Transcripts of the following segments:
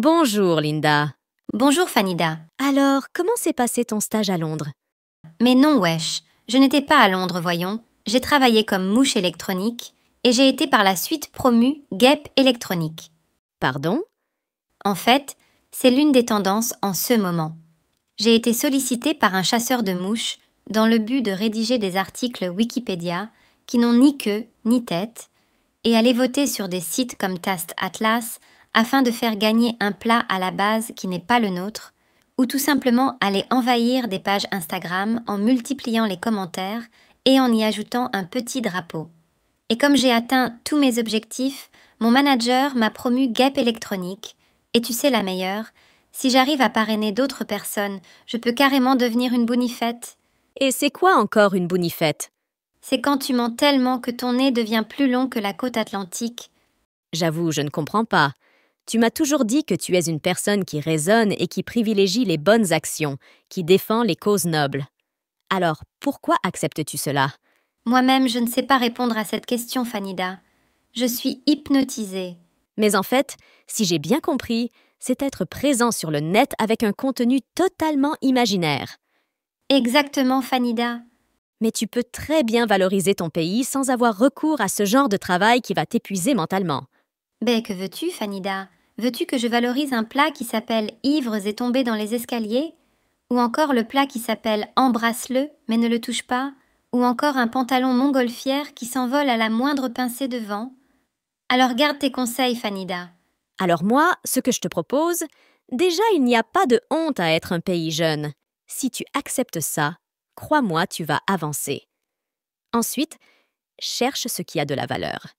Bonjour Linda. Bonjour Fanida. Alors, comment s'est passé ton stage à Londres Mais non, wesh. Je n'étais pas à Londres, voyons. J'ai travaillé comme mouche électronique et j'ai été par la suite promue guêpe électronique. Pardon En fait, c'est l'une des tendances en ce moment. J'ai été sollicitée par un chasseur de mouches dans le but de rédiger des articles Wikipédia qui n'ont ni queue ni tête et aller voter sur des sites comme Tast Atlas, afin de faire gagner un plat à la base qui n'est pas le nôtre, ou tout simplement aller envahir des pages Instagram en multipliant les commentaires et en y ajoutant un petit drapeau. Et comme j'ai atteint tous mes objectifs, mon manager m'a promu Gap électronique, et tu sais la meilleure, si j'arrive à parrainer d'autres personnes, je peux carrément devenir une bonifette. Et c'est quoi encore une bonifette C'est quand tu mens tellement que ton nez devient plus long que la côte atlantique. J'avoue, je ne comprends pas. Tu m'as toujours dit que tu es une personne qui raisonne et qui privilégie les bonnes actions, qui défend les causes nobles. Alors, pourquoi acceptes-tu cela Moi-même, je ne sais pas répondre à cette question, Fanida. Je suis hypnotisée. Mais en fait, si j'ai bien compris, c'est être présent sur le net avec un contenu totalement imaginaire. Exactement, Fanida. Mais tu peux très bien valoriser ton pays sans avoir recours à ce genre de travail qui va t'épuiser mentalement. Mais ben, que veux-tu, Fanida Veux-tu que je valorise un plat qui s'appelle Ivres et tombés dans les escaliers Ou encore le plat qui s'appelle Embrasse-le mais ne le touche pas Ou encore un pantalon mongolfière qui s'envole à la moindre pincée de vent Alors garde tes conseils, Fanida. Alors moi, ce que je te propose, déjà il n'y a pas de honte à être un pays jeune. Si tu acceptes ça, crois-moi, tu vas avancer. Ensuite, cherche ce qui a de la valeur.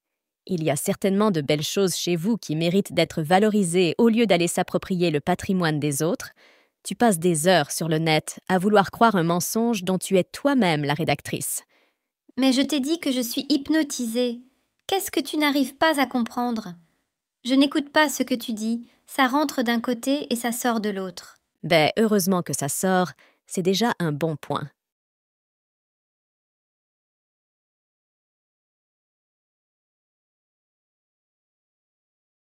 Il y a certainement de belles choses chez vous qui méritent d'être valorisées au lieu d'aller s'approprier le patrimoine des autres. Tu passes des heures sur le net à vouloir croire un mensonge dont tu es toi-même la rédactrice. Mais je t'ai dit que je suis hypnotisée. Qu'est-ce que tu n'arrives pas à comprendre Je n'écoute pas ce que tu dis, ça rentre d'un côté et ça sort de l'autre. Ben, heureusement que ça sort, c'est déjà un bon point.